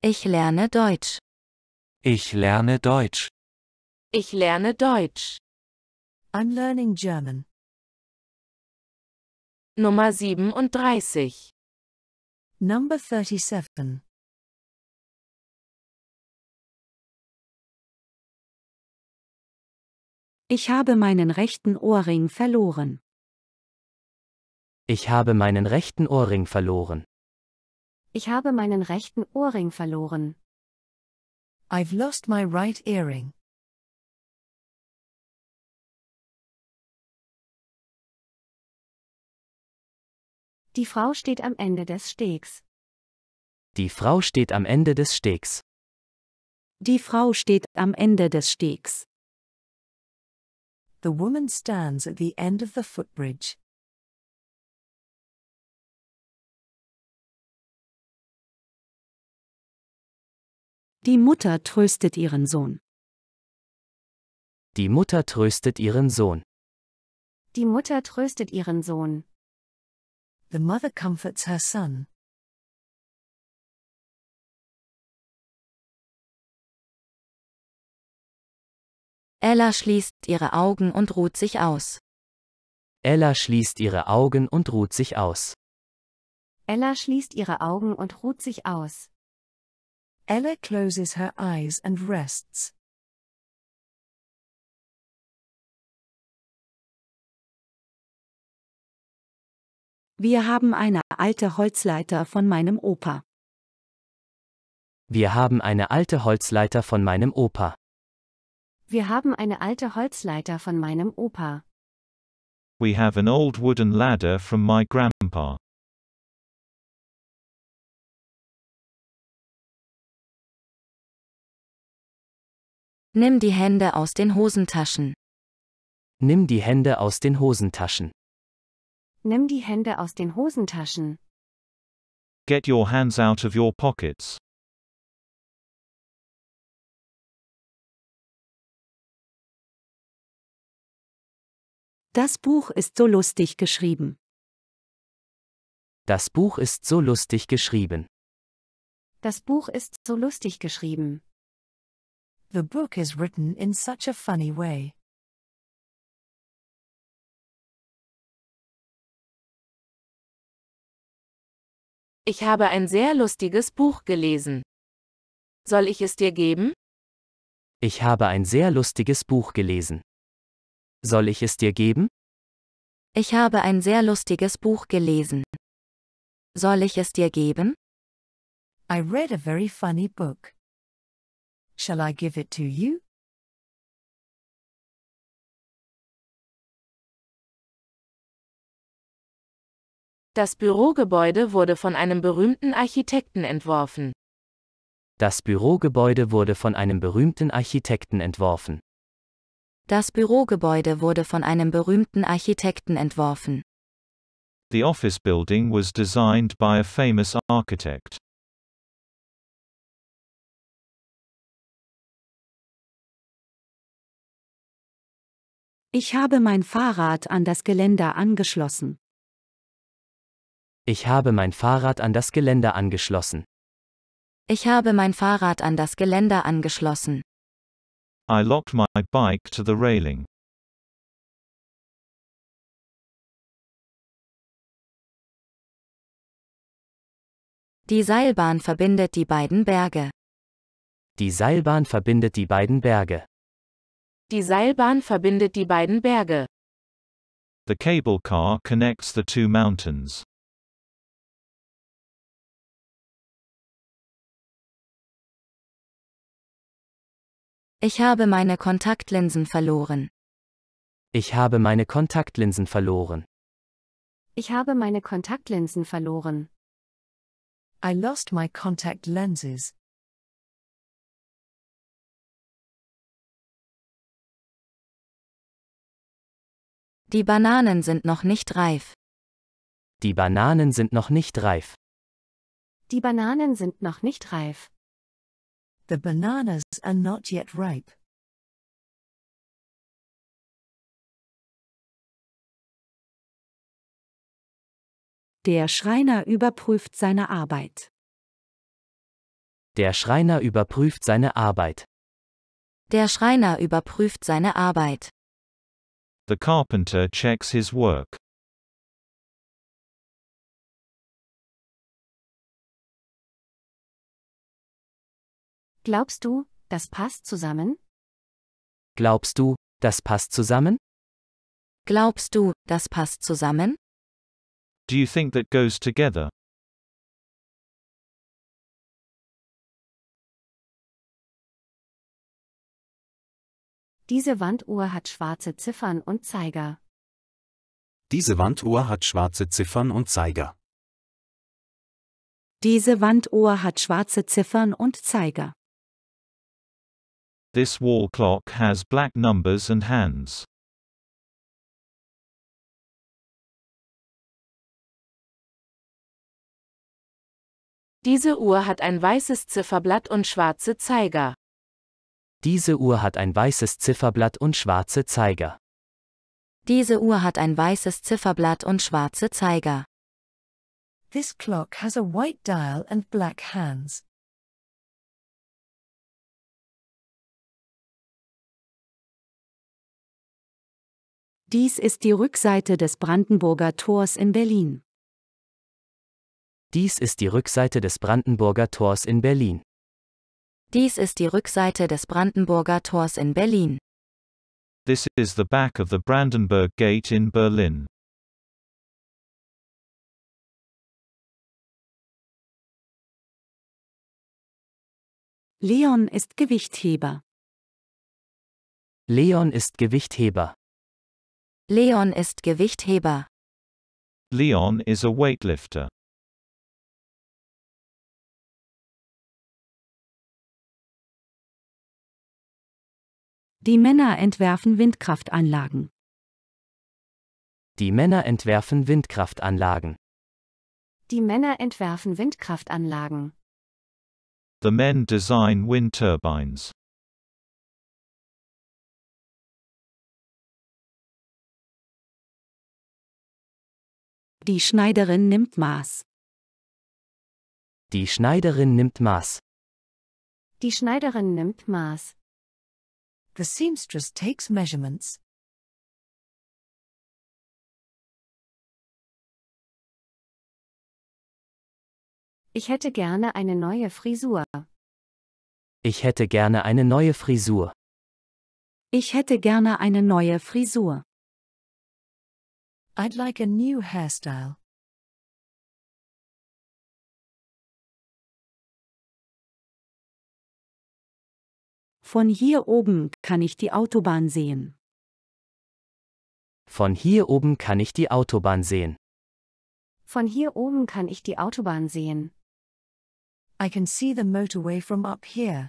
Ich lerne Deutsch. Ich lerne Deutsch. Ich lerne Deutsch. I'm learning German. Nummer 37. Number 37. Ich habe meinen rechten Ohrring verloren. Ich habe meinen rechten Ohrring verloren. Ich habe meinen rechten Ohrring verloren. I've lost my right earring. Die Frau steht am Ende des Stegs. Die Frau steht am Ende des Stegs. Die Frau steht am Ende des Stegs. The woman stands at the end of the footbridge. Die Mutter tröstet ihren Sohn. Die Mutter tröstet ihren Sohn. Die Mutter tröstet ihren Sohn. The mother comforts her son. Ella schließt ihre Augen und ruht sich aus. Ella schließt ihre Augen und ruht sich aus. Ella schließt ihre Augen und ruht sich aus. Ella closes her eyes and rests. Wir haben eine alte Holzleiter von meinem Opa. Wir haben eine alte Holzleiter von meinem Opa. Wir haben eine alte Holzleiter von meinem Opa. We have an old wooden ladder from my grandpa. Nimm die Hände aus den Hosentaschen. Nimm die Hände aus den Hosentaschen. Nimm die Hände aus den Hosentaschen. Get your hands out of your pockets. Das Buch ist so lustig geschrieben. Das Buch ist so lustig geschrieben. Das Buch ist so lustig geschrieben. The book is written in such a funny way. Ich habe ein sehr lustiges Buch gelesen. Soll ich es dir geben? Ich habe ein sehr lustiges Buch gelesen. Soll ich es dir geben? Ich habe ein sehr lustiges Buch gelesen. Soll ich es dir geben? I read a very funny book. Shall I give it to you? Das Bürogebäude wurde von einem berühmten Architekten entworfen. Das Bürogebäude wurde von einem berühmten Architekten entworfen. Das Bürogebäude wurde von einem berühmten Architekten entworfen. The office building was designed by a famous architect. Ich habe mein Fahrrad an das Geländer angeschlossen. Ich habe mein Fahrrad an das Geländer angeschlossen. Ich habe mein Fahrrad an das Geländer angeschlossen. I locked my bike to the railing. Die Seilbahn verbindet die beiden Berge. Die Seilbahn verbindet die beiden Berge. Die Seilbahn verbindet die beiden Berge. The cable car connects the two mountains. Ich habe meine Kontaktlinsen verloren. Ich habe meine Kontaktlinsen verloren. Ich habe meine Kontaktlinsen verloren. I lost my contact lenses. Die Bananen sind noch nicht reif. Die Bananen sind noch nicht reif. Die Bananen sind noch nicht reif. The bananas are not yet ripe. Der Schreiner überprüft seine Arbeit. Der Schreiner überprüft seine Arbeit. Der Schreiner überprüft seine Arbeit. The carpenter checks his work. Glaubst du, das passt zusammen? Glaubst du, das passt zusammen? Glaubst du, das passt zusammen? Do you think that goes together? Diese Wanduhr hat schwarze Ziffern und Zeiger. Diese Wanduhr hat schwarze Ziffern und Zeiger. Diese Wanduhr hat schwarze Ziffern und Zeiger. This wall clock has black numbers and hands. Diese Uhr hat ein weißes Zifferblatt und schwarze Zeiger. Diese Uhr hat ein weißes Zifferblatt und schwarze Zeiger. Diese Uhr hat ein weißes Zifferblatt und schwarze Zeiger. This clock has a white dial and black hands. Dies ist die Rückseite des Brandenburger Tors in Berlin. Dies ist die Rückseite des Brandenburger Tors in Berlin. Dies ist die Rückseite des Brandenburger Tors in Berlin. This is the back of the Brandenburg Gate in Berlin. Leon ist Gewichtheber. Leon ist Gewichtheber. Leon ist Gewichtheber. Leon is a weightlifter. Die Männer entwerfen Windkraftanlagen. Die Männer entwerfen Windkraftanlagen. Die Männer entwerfen Windkraftanlagen. The men design wind turbines. Die Schneiderin nimmt Maß. Die Schneiderin nimmt Maß. Die Schneiderin nimmt Maß. The seamstress takes measurements. Ich hätte gerne eine neue Frisur. Ich hätte gerne eine neue Frisur. Ich hätte gerne eine neue Frisur. I'd like a new hairstyle. Von hier oben kann ich die Autobahn sehen. Von hier oben kann ich die Autobahn sehen. Von hier oben kann ich die Autobahn sehen. I can see the motorway from up here.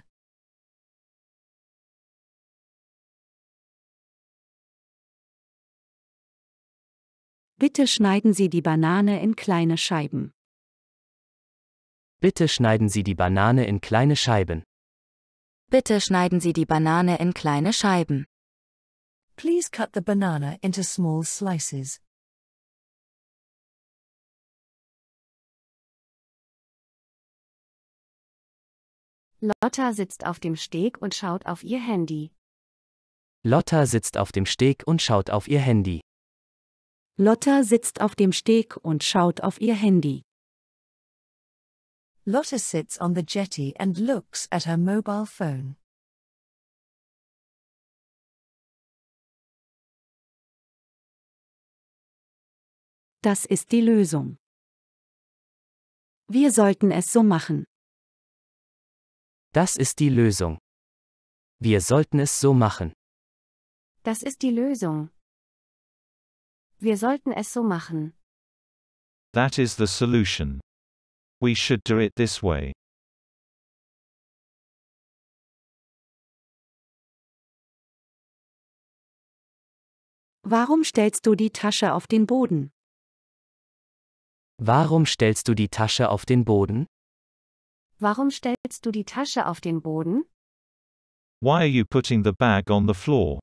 Bitte schneiden Sie die Banane in kleine Scheiben. Bitte schneiden Sie die Banane in kleine Scheiben. Bitte schneiden Sie die Banane in kleine Scheiben. Please cut the banana into small slices. Lotta sitzt auf dem Steg und schaut auf ihr Handy. Lotta sitzt auf dem Steg und schaut auf ihr Handy. Lotta sitzt auf dem Steg und schaut auf ihr Handy. Lotta sits on the jetty and looks at her mobile phone. Das ist die Lösung. Wir sollten es so machen. Das ist die Lösung. Wir sollten es so machen. Das ist die Lösung. Wir sollten es so machen. That is the solution. We should do it this way. Warum stellst du die Tasche auf den Boden? Warum stellst du die Tasche auf den Boden? Warum stellst du die Tasche auf den Boden? Why are you putting the bag on the floor?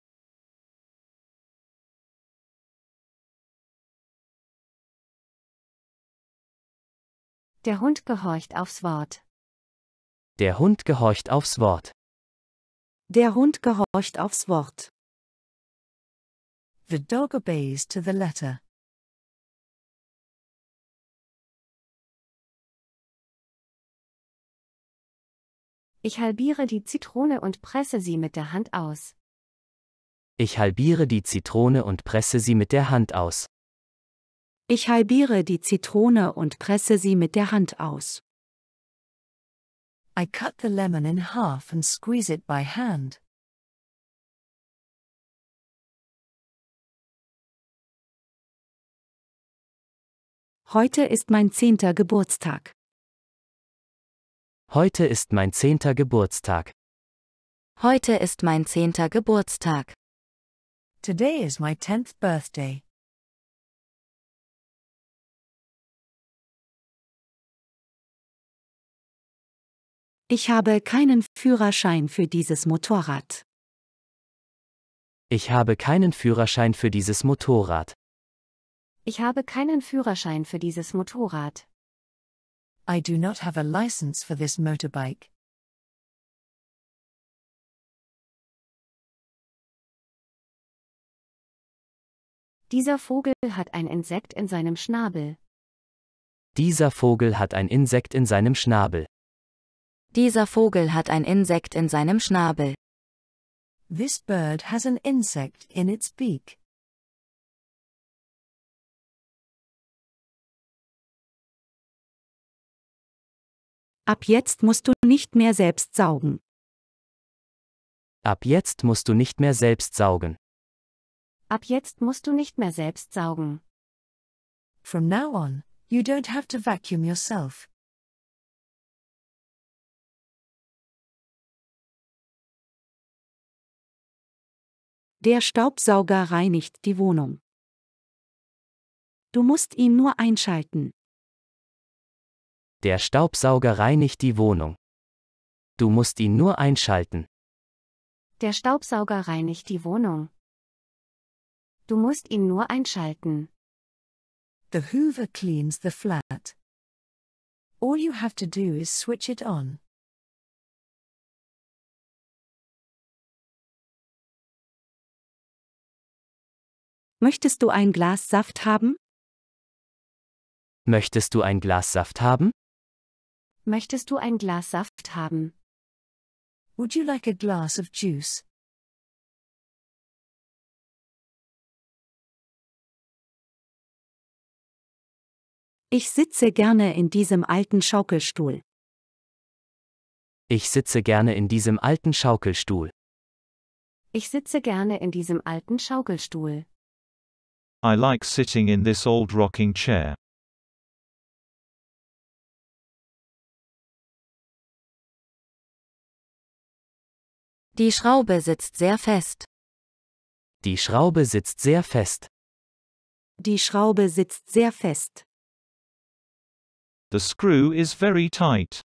Der Hund gehorcht aufs Wort. Der Hund gehorcht aufs Wort. Der Hund gehorcht aufs Wort. The dog obeys to the letter. Ich halbiere die Zitrone und presse sie mit der Hand aus. Ich halbiere die Zitrone und presse sie mit der Hand aus. Ich halbiere die Zitrone und presse sie mit der Hand aus. I cut the lemon in half and squeeze it by hand. Heute ist mein zehnter Geburtstag. Heute ist mein zehnter Geburtstag. Heute ist mein zehnter Geburtstag. Today is my tenth birthday. Ich habe keinen Führerschein für dieses Motorrad. Ich habe keinen Führerschein für dieses Motorrad. Ich habe keinen Führerschein für dieses Motorrad. I do not have a license for this motorbike. Dieser Vogel hat ein Insekt in seinem Schnabel. Dieser Vogel hat ein Insekt in seinem Schnabel. Dieser Vogel hat ein Insekt in seinem Schnabel. This bird has an insect in its beak. Ab jetzt musst du nicht mehr selbst saugen. Ab jetzt musst du nicht mehr selbst saugen. Ab jetzt musst du nicht mehr selbst saugen. From now on, you don't have to vacuum yourself. Der Staubsauger reinigt die Wohnung. Du musst ihn nur einschalten. Der Staubsauger reinigt die Wohnung. Du musst ihn nur einschalten. Der Staubsauger reinigt die Wohnung. Du musst ihn nur einschalten. The Hoover cleans the flat. All you have to do is switch it on. Möchtest du ein Glas Saft haben? Möchtest du ein Glas Saft haben? Möchtest du ein Glas Saft haben? Would you like a glass of juice? Ich sitze gerne in diesem alten Schaukelstuhl. Ich sitze gerne in diesem alten Schaukelstuhl. Ich sitze gerne in diesem alten Schaukelstuhl. I like sitting in this old rocking chair. Die Schraube sitzt sehr fest. Die Schraube sitzt sehr fest. Die Schraube sitzt sehr fest. The screw is very tight.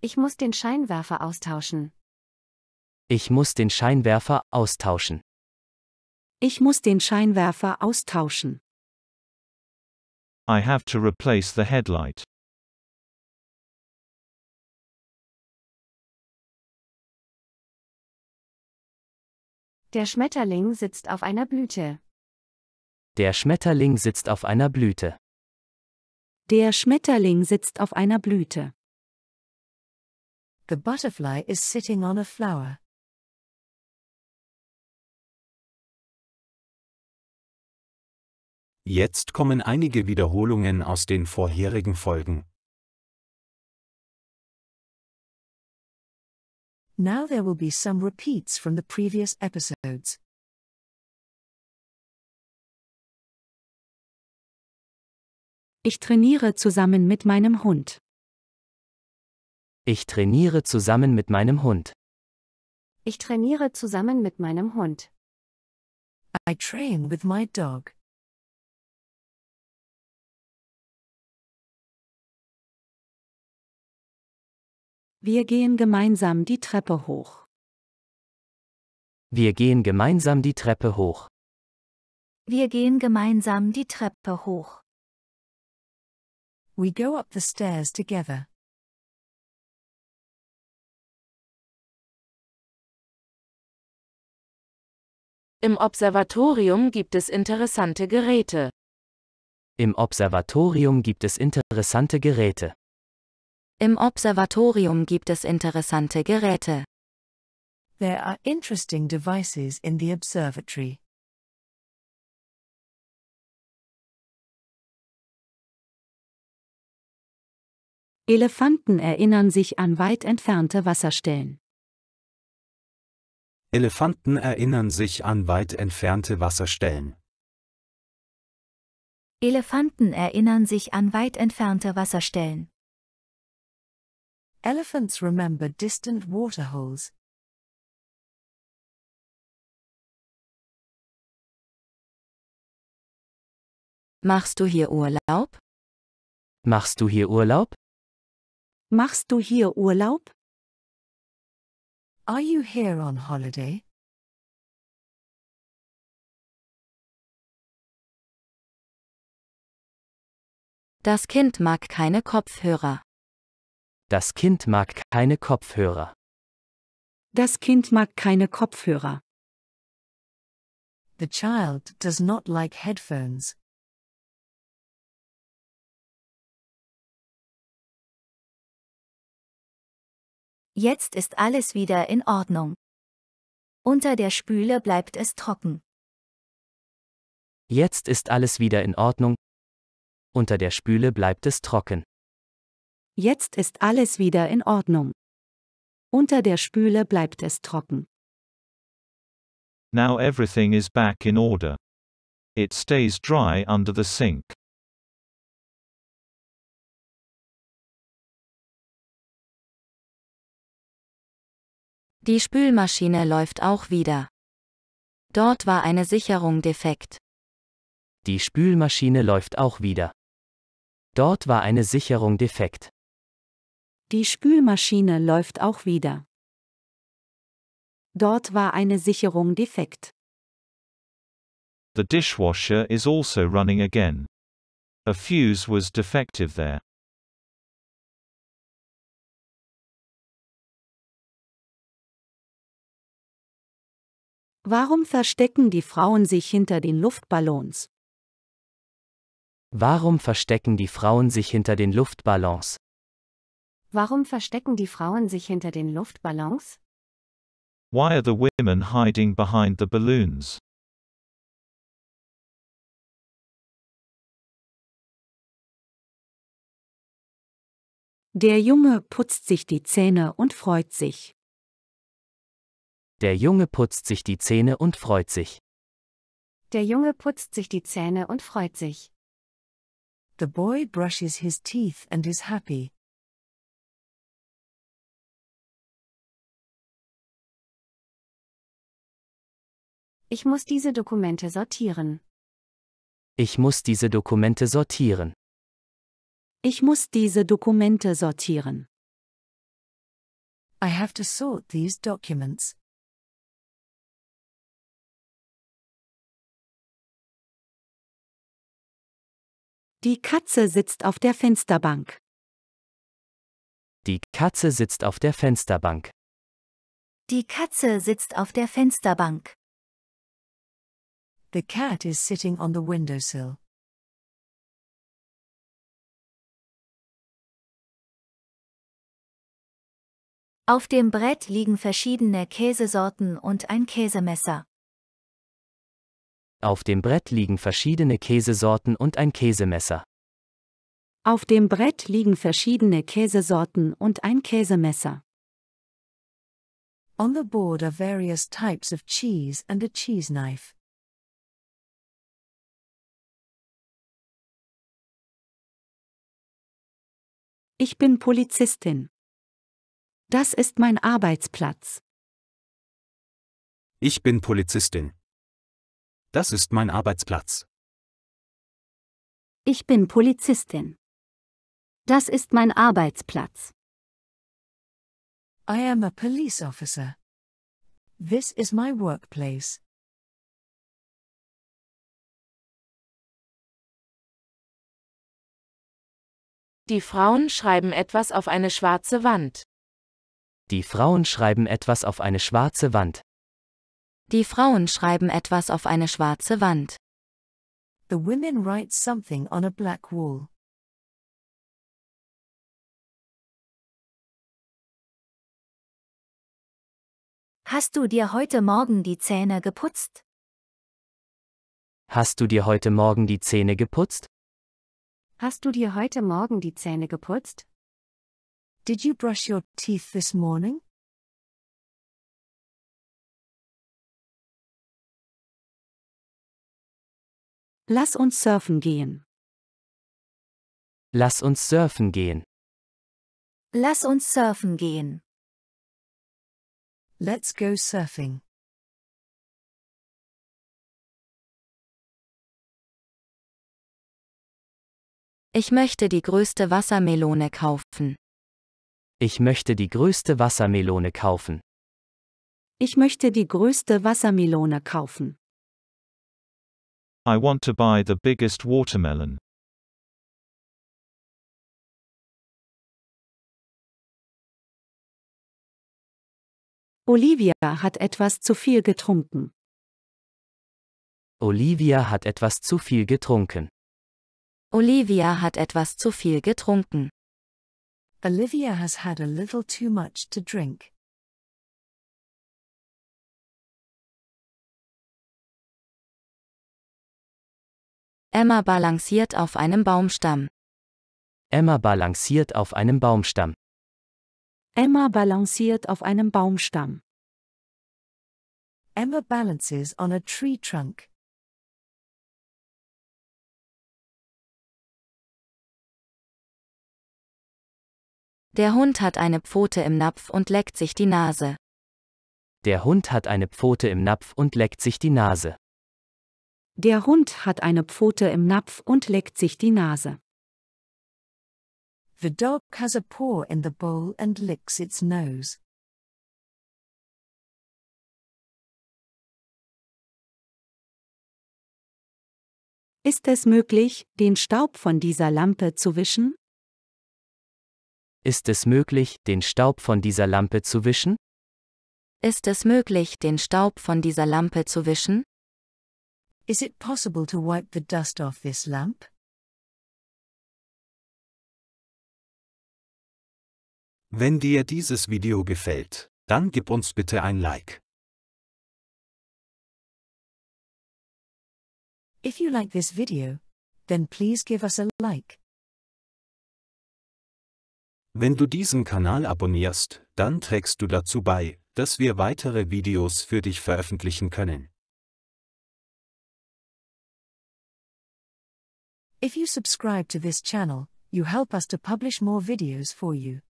Ich muss den Scheinwerfer austauschen. Ich muss den Scheinwerfer austauschen. Ich muss den Scheinwerfer austauschen. I have to replace the headlight. Der Schmetterling sitzt auf einer Blüte. Der Schmetterling sitzt auf einer Blüte. Der Schmetterling sitzt auf einer Blüte. The butterfly is sitting on a flower. Jetzt kommen einige Wiederholungen aus den vorherigen Folgen. Now there will be some repeats from the previous episodes. Ich trainiere zusammen mit meinem Hund. Ich trainiere zusammen mit meinem Hund. Ich trainiere zusammen mit meinem Hund. I train with my dog. Wir gehen gemeinsam die Treppe hoch. Wir gehen gemeinsam die Treppe hoch. Wir gehen gemeinsam die Treppe hoch. We go up the stairs together. Im Observatorium gibt es interessante Geräte. Im Observatorium gibt es interessante Geräte. Im Observatorium gibt es interessante Geräte. There are interesting devices in the observatory. Elefanten erinnern sich an weit entfernte Wasserstellen. Elefanten erinnern sich an weit entfernte Wasserstellen. Elefanten erinnern sich an weit entfernte Wasserstellen. Elephants remember distant waterholes. Machst du hier Urlaub? Machst du hier Urlaub? Machst du hier Urlaub? Are you here on holiday? Das Kind mag keine Kopfhörer. Das Kind mag keine Kopfhörer. Das Kind mag keine Kopfhörer. The child does not like headphones. Jetzt ist alles wieder in Ordnung. Unter der Spüle bleibt es trocken. Jetzt ist alles wieder in Ordnung. Unter der Spüle bleibt es trocken. Jetzt ist alles wieder in Ordnung. Unter der Spüle bleibt es trocken. Now everything is back in order. It stays dry under the sink. Die Spülmaschine läuft auch wieder. Dort war eine Sicherung defekt. Die Spülmaschine läuft auch wieder. Dort war eine Sicherung defekt. Die Spülmaschine läuft auch wieder. Dort war eine Sicherung defekt. The dishwasher is also running again. A fuse was defective there. Warum verstecken die Frauen sich hinter den Luftballons? Warum verstecken die Frauen sich hinter den Luftballons? Warum verstecken die Frauen sich hinter den Luftballons? Why are the women hiding behind the balloons? Der Junge putzt sich die Zähne und freut sich. Der Junge putzt sich die Zähne und freut sich. Der Junge putzt sich die Zähne und freut sich. The boy brushes his teeth and is happy. Ich muss diese Dokumente sortieren. Ich muss diese Dokumente sortieren. Ich muss diese Dokumente sortieren. I have to sort these documents. Die Katze sitzt auf der Fensterbank. Die Katze sitzt auf der Fensterbank. Die Katze sitzt auf der Fensterbank. The cat is sitting on the windowsill. Auf dem Brett liegen verschiedene Käsesorten und ein Käsemesser. Auf dem Brett liegen verschiedene Käsesorten und ein Käsemesser. Auf dem Brett liegen verschiedene Käsesorten und ein Käsemesser. On the board are various types of cheese and a cheese knife. Ich bin Polizistin. Das ist mein Arbeitsplatz. Ich bin Polizistin. Das ist mein Arbeitsplatz. Ich bin Polizistin. Das ist mein Arbeitsplatz. I am a police officer. This is my workplace. Die Frauen schreiben etwas auf eine schwarze Wand. Die Frauen schreiben etwas auf eine schwarze Wand. Die Frauen schreiben etwas auf eine schwarze Wand. The women write something on a black wall. Hast du dir heute Morgen die Zähne geputzt? Hast du dir heute Morgen die Zähne geputzt? Hast du dir heute Morgen die Zähne geputzt? Did you brush your teeth this morning? Lass uns surfen gehen. Lass uns surfen gehen. Lass uns surfen gehen. Let's go surfing. Ich möchte die größte Wassermelone kaufen. Ich möchte die größte Wassermelone kaufen. Ich möchte die größte Wassermelone kaufen. I want to buy the biggest watermelon. Olivia hat etwas zu viel getrunken. Olivia hat etwas zu viel getrunken. Olivia hat etwas zu viel getrunken. Olivia has had a little too much to drink. Emma balanciert auf einem Baumstamm. Emma balanciert auf einem Baumstamm. Emma balanciert auf einem Baumstamm. Emma balances on a tree trunk. Der Hund hat eine Pfote im Napf und leckt sich die Nase. Der Hund hat eine Pfote im Napf und leckt sich die Nase. Der Hund hat eine Pfote im Napf und leckt sich die Nase. The dog has a paw in the bowl and licks its nose. Ist es möglich, den Staub von dieser Lampe zu wischen? Ist es möglich, den Staub von dieser Lampe zu wischen? Ist es möglich, den Staub von dieser Lampe zu wischen? Is it possible to wipe the dust off this lamp? Wenn dir dieses Video gefällt, dann gib uns bitte ein Like. If you like this video, then please give us a like. Wenn du diesen Kanal abonnierst, dann trägst du dazu bei, dass wir weitere Videos für dich veröffentlichen können. If you subscribe to this channel, you help us to publish more videos for you.